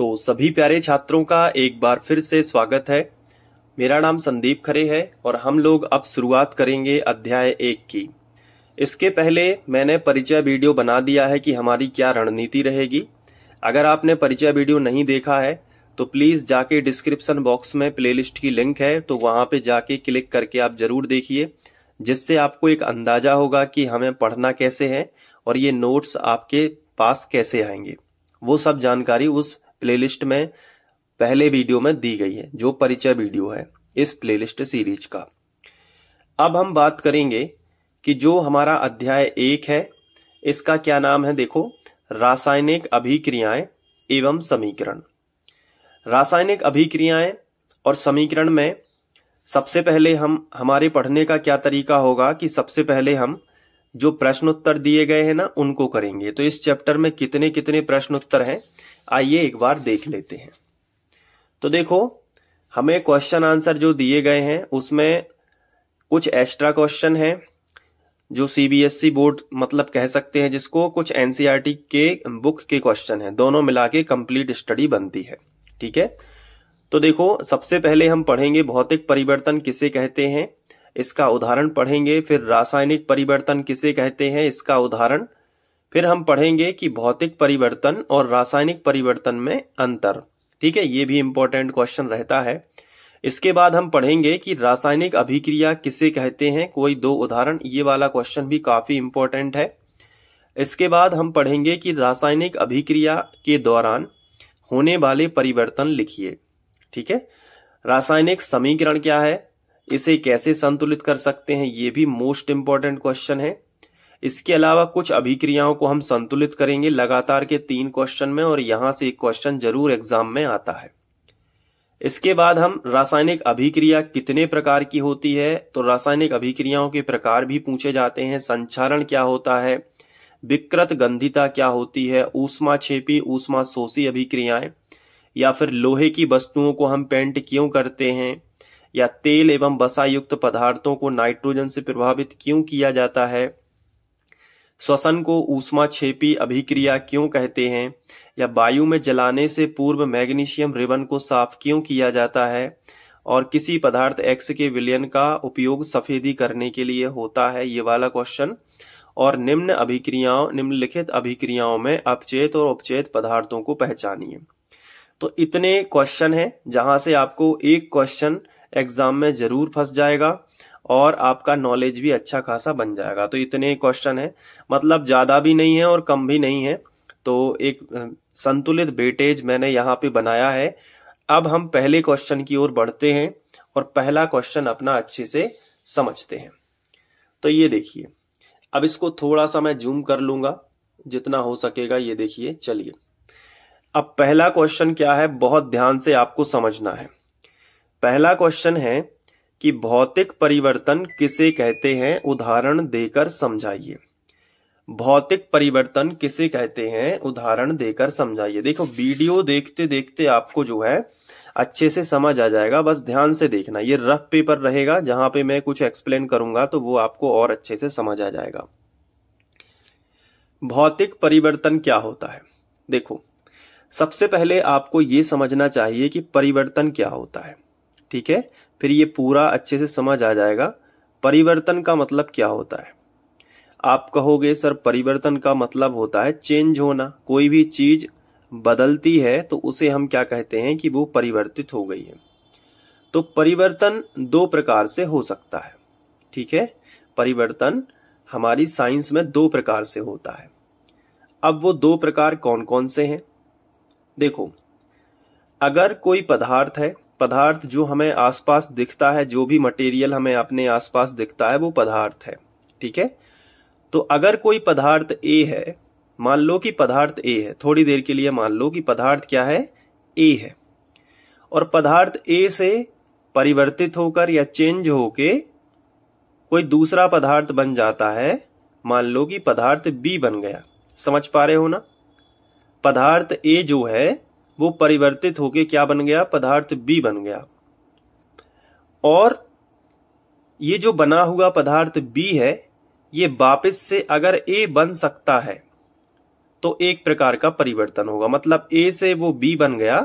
तो सभी प्यारे छात्रों का एक बार फिर से स्वागत है मेरा नाम संदीप खरे है और हम लोग अब शुरुआत करेंगे अध्याय एक की इसके पहले मैंने परिचय वीडियो बना दिया है कि हमारी क्या रणनीति रहेगी अगर आपने परिचय वीडियो नहीं देखा है तो प्लीज़ जाके डिस्क्रिप्शन बॉक्स में प्लेलिस्ट की लिंक है तो वहां पे जाके क्लिक करके आप ज़रूर देखिए जिससे आपको एक अंदाज़ा होगा कि हमें पढ़ना कैसे है और ये नोट्स आपके पास कैसे आएंगे वो सब जानकारी उस प्लेलिस्ट में पहले वीडियो में दी गई है जो परिचय वीडियो है इस प्लेलिस्ट सीरीज का अब हम बात करेंगे कि जो हमारा अध्याय एक है इसका क्या नाम है देखो रासायनिक अभिक्रियाएं एवं समीकरण रासायनिक अभिक्रियाएं और समीकरण में सबसे पहले हम हमारे पढ़ने का क्या तरीका होगा कि सबसे पहले हम जो प्रश्न उत्तर दिए गए हैं ना उनको करेंगे तो इस चैप्टर में कितने कितने प्रश्न उत्तर हैं आइए एक बार देख लेते हैं तो देखो हमें क्वेश्चन आंसर जो दिए गए हैं उसमें कुछ एक्स्ट्रा क्वेश्चन है जो सीबीएसई बोर्ड e मतलब कह सकते हैं जिसको कुछ एनसीईआरटी e के बुक के क्वेश्चन है दोनों मिला के कंप्लीट स्टडी बनती है ठीक है तो देखो सबसे पहले हम पढ़ेंगे भौतिक परिवर्तन किसे कहते हैं इसका उदाहरण पढ़ेंगे फिर रासायनिक परिवर्तन किसे कहते हैं इसका उदाहरण फिर हम पढ़ेंगे कि भौतिक परिवर्तन और रासायनिक परिवर्तन में अंतर ठीक है ये भी इंपॉर्टेंट क्वेश्चन रहता है इसके बाद हम पढ़ेंगे कि रासायनिक अभिक्रिया किसे कहते हैं कोई दो उदाहरण ये वाला क्वेश्चन भी काफी इंपॉर्टेंट है इसके बाद हम पढ़ेंगे कि रासायनिक अभिक्रिया के दौरान होने वाले परिवर्तन लिखिए ठीक है रासायनिक समीकरण क्या है इसे कैसे संतुलित कर सकते हैं ये भी मोस्ट इंपॉर्टेंट क्वेश्चन है इसके अलावा कुछ अभिक्रियाओं को हम संतुलित करेंगे लगातार के तीन क्वेश्चन में और यहां से एक क्वेश्चन जरूर एग्जाम में आता है इसके बाद हम रासायनिक अभिक्रिया कितने प्रकार की होती है तो रासायनिक अभिक्रियाओं के प्रकार भी पूछे जाते हैं संचारण क्या होता है विकृत गंधिता क्या होती है ऊष्मा छेपी ऊष्मा सोसी अभिक्रियाएं या फिर लोहे की वस्तुओं को हम पेंट क्यों करते हैं या तेल एवं बसा युक्त पदार्थों को नाइट्रोजन से प्रभावित क्यों किया जाता है श्वसन को ऊष्मा छेपी अभिक्रिया क्यों कहते हैं या वायु में जलाने से पूर्व मैग्नीशियम रिबन को साफ क्यों किया जाता है और किसी पदार्थ एक्स के विलयन का उपयोग सफेदी करने के लिए होता है ये वाला क्वेश्चन और निम्न अभिक्रियाओं निम्नलिखित अभिक्रियाओं में अपचेत और उपचेत पदार्थों को पहचानिए तो इतने क्वेश्चन हैं जहां से आपको एक क्वेश्चन एग्जाम में जरूर फंस जाएगा और आपका नॉलेज भी अच्छा खासा बन जाएगा तो इतने क्वेश्चन है मतलब ज़्यादा भी नहीं है और कम भी नहीं है तो एक संतुलित बेटेज मैंने यहाँ पे बनाया है अब हम पहले क्वेश्चन की ओर बढ़ते हैं और पहला क्वेश्चन अपना अच्छे से समझते हैं तो ये देखिए अब इसको थोड़ा सा मैं जूम कर लूंगा जितना हो सकेगा ये देखिए चलिए अब पहला क्वेश्चन क्या है बहुत ध्यान से आपको समझना है पहला क्वेश्चन है कि भौतिक परिवर्तन किसे कहते हैं उदाहरण देकर समझाइए भौतिक परिवर्तन किसे कहते हैं उदाहरण देकर समझाइए देखो वीडियो देखते देखते आपको जो है अच्छे से समझ आ जाएगा बस ध्यान से देखना ये रफ पेपर रहेगा जहां पे मैं कुछ एक्सप्लेन करूंगा तो वो आपको और अच्छे से समझ आ जाएगा भौतिक परिवर्तन क्या होता है देखो सबसे पहले आपको ये समझना चाहिए कि परिवर्तन क्या होता है ठीक है फिर ये पूरा अच्छे से समझ आ जाएगा परिवर्तन का मतलब क्या होता है आप कहोगे सर परिवर्तन का मतलब होता है चेंज होना कोई भी चीज बदलती है तो उसे हम क्या कहते हैं कि वो परिवर्तित हो गई है तो परिवर्तन दो प्रकार से हो सकता है ठीक है परिवर्तन हमारी साइंस में दो प्रकार से होता है अब वो दो प्रकार कौन कौन से हैं देखो अगर कोई पदार्थ है पदार्थ जो हमें आसपास दिखता है जो भी मटेरियल हमें अपने आसपास दिखता है वो पदार्थ है ठीक है तो अगर कोई पदार्थ ए है मान लो कि पदार्थ ए है थोड़ी देर के लिए मान लो कि पदार्थ क्या है ए है और पदार्थ ए से परिवर्तित होकर या चेंज होके कोई दूसरा पदार्थ बन जाता है मान लो कि पदार्थ बी बन गया समझ पा रहे हो ना पदार्थ ए जो है वो परिवर्तित होके क्या बन गया पदार्थ बी बन गया और ये जो बना हुआ पदार्थ बी है ये वापस से अगर ए बन सकता है तो एक प्रकार का परिवर्तन होगा मतलब ए से वो बी बन गया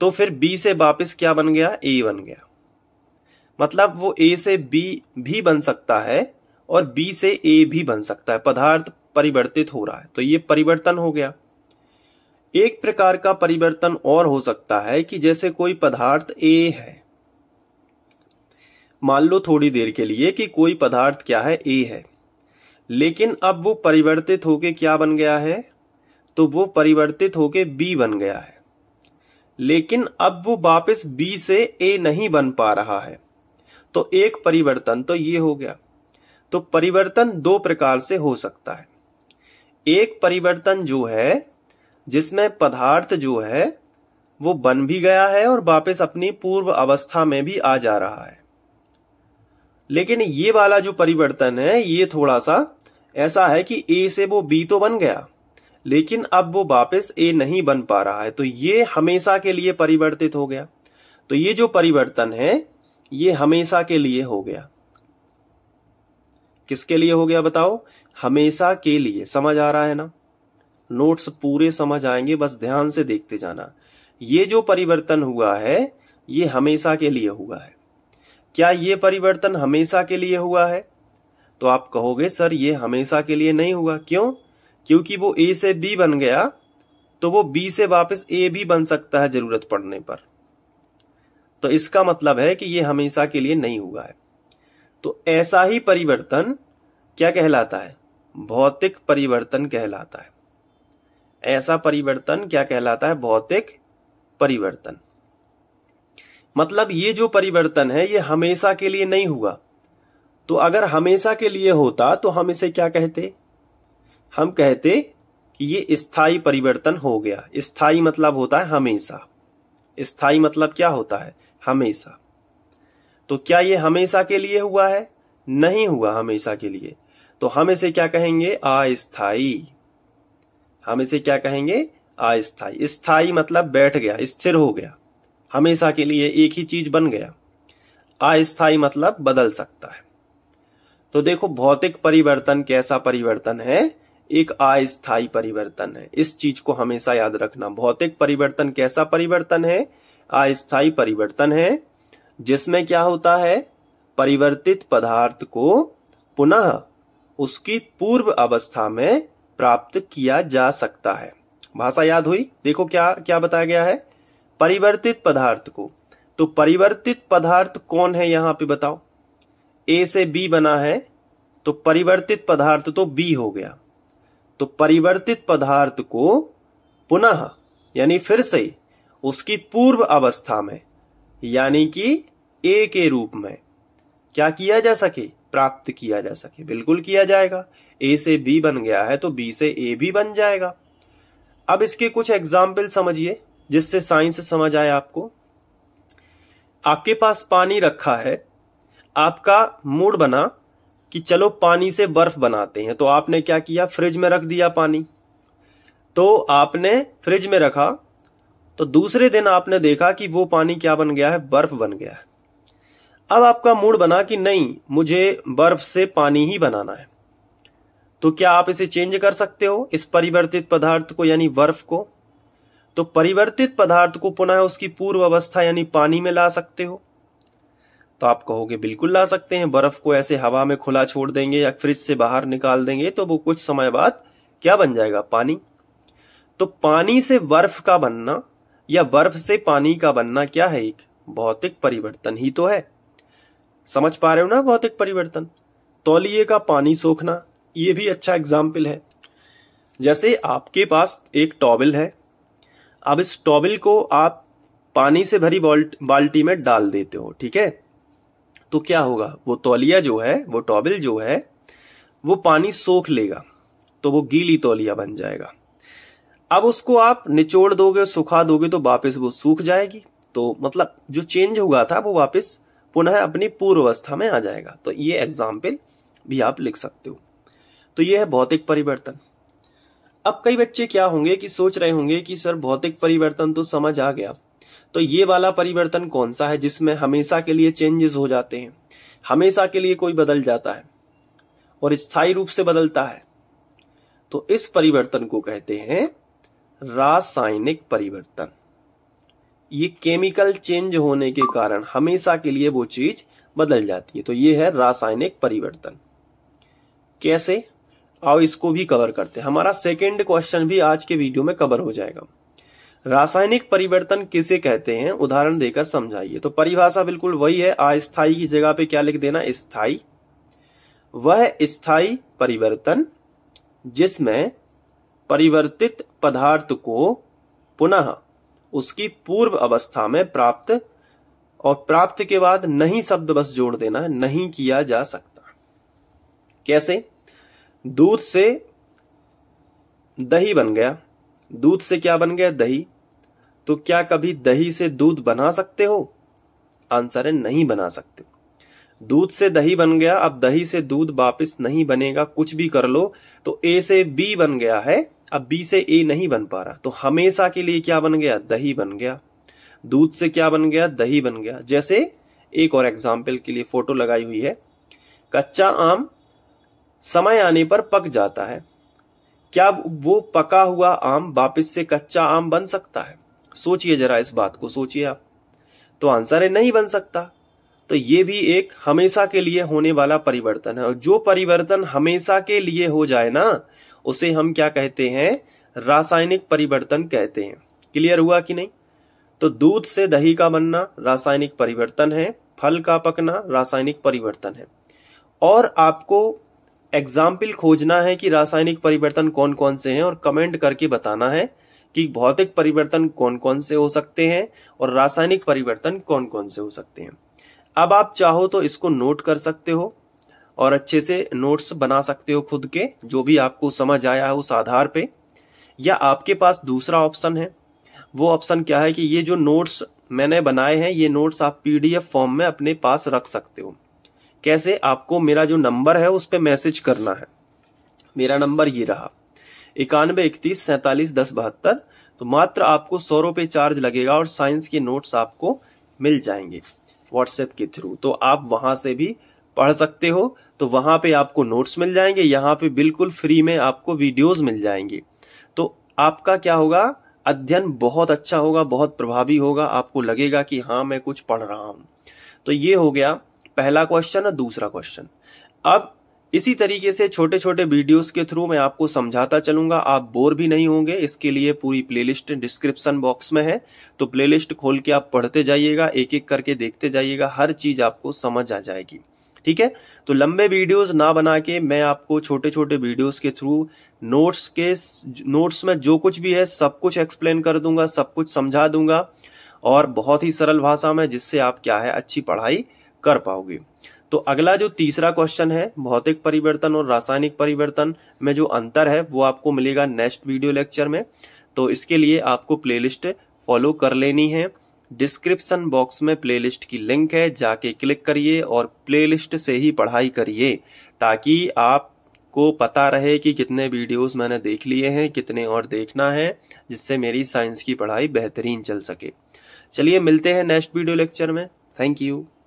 तो फिर बी से वापस क्या बन गया ए बन गया मतलब वो ए से बी भी बन सकता है और बी से ए भी बन सकता है पदार्थ परिवर्तित हो रहा है तो ये परिवर्तन हो गया एक प्रकार का परिवर्तन और हो सकता है कि जैसे कोई पदार्थ ए है मान लो थोड़ी देर के लिए कि कोई पदार्थ क्या है ए है लेकिन अब वो परिवर्तित होके क्या बन गया है तो वो परिवर्तित होके बी बन गया है लेकिन अब वो वापस बी से ए नहीं बन पा रहा है तो एक परिवर्तन तो ये हो गया तो परिवर्तन दो प्रकार से हो सकता है एक परिवर्तन जो है जिसमें पदार्थ जो है वो बन भी गया है और वापस अपनी पूर्व अवस्था में भी आ जा रहा है लेकिन ये वाला जो परिवर्तन है ये थोड़ा सा ऐसा है कि ए से वो बी तो बन गया लेकिन अब वो वापस ए नहीं बन पा रहा है तो ये हमेशा के लिए परिवर्तित हो गया तो ये जो परिवर्तन है ये हमेशा के लिए हो गया किसके लिए हो गया बताओ हमेशा के लिए समझ आ रहा है ना नोट्स पूरे समझ आएंगे बस ध्यान से देखते जाना ये जो परिवर्तन हुआ है ये हमेशा के लिए हुआ है क्या ये परिवर्तन हमेशा के लिए हुआ है तो आप कहोगे सर ये हमेशा के लिए नहीं हुआ क्यों क्योंकि वो ए से बी बन गया तो वो बी से वापस ए भी बन सकता है जरूरत पड़ने पर तो इसका मतलब है कि ये हमेशा के लिए नहीं हुआ है तो ऐसा ही परिवर्तन क्या कहलाता है भौतिक परिवर्तन कहलाता है ऐसा परिवर्तन क्या कहलाता है भौतिक परिवर्तन मतलब ये जो परिवर्तन है ये हमेशा के लिए नहीं हुआ तो अगर हमेशा के लिए होता तो हम इसे क्या कहते हम कहते कि ये स्थाई परिवर्तन हो गया स्थाई मतलब होता है हमेशा स्थाई मतलब क्या होता है हमेशा तो क्या ये हमेशा के लिए हुआ है नहीं हुआ हमेशा के लिए तो हम इसे क्या कहेंगे अस्थाई हम इसे क्या कहेंगे अस्थाई स्थाई मतलब बैठ गया स्थिर हो गया हमेशा के लिए एक ही चीज बन गया अस्थाई मतलब बदल सकता है तो देखो भौतिक परिवर्तन कैसा परिवर्तन है एक अस्थाई परिवर्तन है इस चीज को हमेशा याद रखना भौतिक परिवर्तन कैसा परिवर्तन है अस्थाई परिवर्तन है जिसमें क्या होता है परिवर्तित पदार्थ को पुनः उसकी पूर्व अवस्था में प्राप्त किया जा सकता है भाषा याद हुई देखो क्या क्या बताया गया है परिवर्तित पदार्थ को तो परिवर्तित पदार्थ कौन है यहां पे बताओ ए से बी बना है तो परिवर्तित पदार्थ तो बी हो गया तो परिवर्तित पदार्थ को पुनः यानी फिर से उसकी पूर्व अवस्था में यानी कि ए के रूप में क्या किया जा सके प्राप्त किया जा सके बिल्कुल किया जाएगा ए से बी बन गया है तो बी से ए भी बन जाएगा अब इसके कुछ एग्जाम्पल समझिए जिससे साइंस समझ आए आपको आपके पास पानी रखा है आपका मूड बना कि चलो पानी से बर्फ बनाते हैं तो आपने क्या किया फ्रिज में रख दिया पानी तो आपने फ्रिज में रखा तो दूसरे दिन आपने देखा कि वो पानी क्या बन गया है बर्फ बन गया है अब आपका मूड बना कि नहीं मुझे बर्फ से पानी ही बनाना है तो क्या आप इसे चेंज कर सकते हो इस परिवर्तित पदार्थ को यानी बर्फ को तो परिवर्तित पदार्थ को पुनः उसकी पूर्व अवस्था यानी पानी में ला सकते हो तो आप कहोगे बिल्कुल ला सकते हैं बर्फ को ऐसे हवा में खुला छोड़ देंगे या फ्रिज से बाहर निकाल देंगे तो वो कुछ समय बाद क्या बन जाएगा पानी तो पानी से बर्फ का बनना या बर्फ से पानी का बनना क्या है एक भौतिक परिवर्तन ही तो है समझ पा रहे हो ना भौतिक परिवर्तन तौलिए का पानी सोखना ये भी अच्छा एग्जाम्पल है जैसे आपके पास एक टॉबिल है अब इस टॉबिल को आप पानी से भरी बाल्टी में डाल देते हो ठीक है तो क्या होगा वो तौलिया जो है वो टॉबिल जो है वो पानी सोख लेगा तो वो गीली तौलिया बन जाएगा अब उसको आप निचोड़ दोगे सुखा दोगे तो वापस वो सूख जाएगी तो मतलब जो चेंज हुआ था वो वापस पुनः अपनी पूर्व अवस्था में आ जाएगा तो ये एग्जाम्पल भी आप लिख सकते हो तो ये है भौतिक परिवर्तन अब कई बच्चे क्या होंगे कि सोच रहे होंगे कि सर भौतिक परिवर्तन तो समझ आ गया तो ये वाला परिवर्तन कौन सा है जिसमें हमेशा के लिए चेंजेस हो जाते हैं हमेशा के लिए कोई बदल जाता है और स्थायी रूप से बदलता है तो इस परिवर्तन को कहते हैं रासायनिक परिवर्तन ये केमिकल चेंज होने के कारण हमेशा के लिए वो चीज बदल जाती है तो ये है रासायनिक परिवर्तन कैसे आओ इसको भी कवर करते हैं हमारा सेकेंड क्वेश्चन भी आज के वीडियो में कवर हो जाएगा रासायनिक परिवर्तन किसे कहते हैं उदाहरण देकर समझाइए तो परिभाषा बिल्कुल वही है अस्थाई की जगह पे क्या लिख देना स्थाई वह स्थाई परिवर्तन जिसमें परिवर्तित पदार्थ को पुनः उसकी पूर्व अवस्था में प्राप्त और प्राप्त के बाद नहीं शब्द बस जोड़ देना नहीं किया जा सकता कैसे दूध से दही बन गया दूध से क्या बन गया दही तो क्या कभी दही से दूध बना सकते हो आंसर है नहीं बना सकते दूध से दही बन गया अब दही से दूध वापस नहीं बनेगा कुछ भी कर लो तो ए से बी बन गया है अब बी से ए नहीं बन पा रहा तो हमेशा के लिए क्या बन गया दही बन गया दूध से क्या बन गया दही बन गया जैसे एक और एग्जाम्पल के लिए फोटो लगाई हुई है कच्चा आम समय आने पर पक जाता है क्या वो पका हुआ आम वापिस से कच्चा आम बन सकता है सोचिए जरा इस बात को सोचिए आप तो आंसर है नहीं बन सकता तो ये भी एक हमेशा के लिए होने वाला परिवर्तन है और जो परिवर्तन हमेशा के लिए हो जाए ना उसे हम क्या कहते हैं रासायनिक परिवर्तन कहते हैं क्लियर हुआ कि नहीं तो दूध से दही का बनना रासायनिक परिवर्तन है फल का पकना रासायनिक परिवर्तन है और आपको एग्जाम्पल खोजना है कि रासायनिक परिवर्तन कौन कौन से हैं और कमेंट करके बताना है कि भौतिक परिवर्तन कौन कौन से हो सकते हैं और रासायनिक परिवर्तन कौन कौन से हो सकते हैं अब आप चाहो तो इसको नोट कर सकते हो और अच्छे से नोट्स बना सकते हो खुद के जो भी आपको समझ आया है उस आधार पे या आपके पास दूसरा ऑप्शन है वो ऑप्शन क्या है कि ये जो नोट्स मैंने बनाए हैं ये नोट्स आप पीडीएफ फॉर्म में अपने पास रख सकते हो कैसे आपको मेरा जो नंबर है उस पर मैसेज करना है मेरा नंबर ये रहा इक्यानवे इकतीस सैतालीस दस बहत्तर तो मात्र आपको सौ रुपये चार्ज लगेगा और साइंस के नोट्स आपको मिल जाएंगे व्हाट्सएप के थ्रू तो आप वहां से भी पढ़ सकते हो तो वहां पे आपको नोट्स मिल जाएंगे यहाँ पे बिल्कुल फ्री में आपको वीडियोस मिल जाएंगे तो आपका क्या होगा अध्ययन बहुत अच्छा होगा बहुत प्रभावी होगा आपको लगेगा कि हाँ मैं कुछ पढ़ रहा हूं तो ये हो गया पहला क्वेश्चन और दूसरा क्वेश्चन अब इसी तरीके से छोटे छोटे वीडियोस के थ्रू मैं आपको समझाता चलूंगा आप बोर भी नहीं होंगे इसके लिए पूरी प्लेलिस्ट डिस्क्रिप्शन बॉक्स में है तो प्लेलिस्ट खोल के आप पढ़ते जाइएगा एक एक करके देखते जाइएगा हर चीज आपको समझ आ जाएगी ठीक है तो लंबे वीडियोस ना बना के मैं आपको छोटे छोटे वीडियोस के थ्रू नोट्स के नोट्स में जो कुछ भी है सब कुछ एक्सप्लेन कर दूंगा सब कुछ समझा दूंगा और बहुत ही सरल भाषा में जिससे आप क्या है अच्छी पढ़ाई कर पाओगे तो अगला जो तीसरा क्वेश्चन है भौतिक परिवर्तन और रासायनिक परिवर्तन में जो अंतर है वो आपको मिलेगा नेक्स्ट वीडियो लेक्चर में तो इसके लिए आपको प्लेलिस्ट फॉलो कर लेनी है डिस्क्रिप्शन बॉक्स में प्लेलिस्ट की लिंक है जाके क्लिक करिए और प्लेलिस्ट से ही पढ़ाई करिए ताकि आपको पता रहे कि कितने वीडियोस मैंने देख लिए हैं कितने और देखना है जिससे मेरी साइंस की पढ़ाई बेहतरीन चल सके चलिए मिलते हैं नेक्स्ट वीडियो लेक्चर में थैंक यू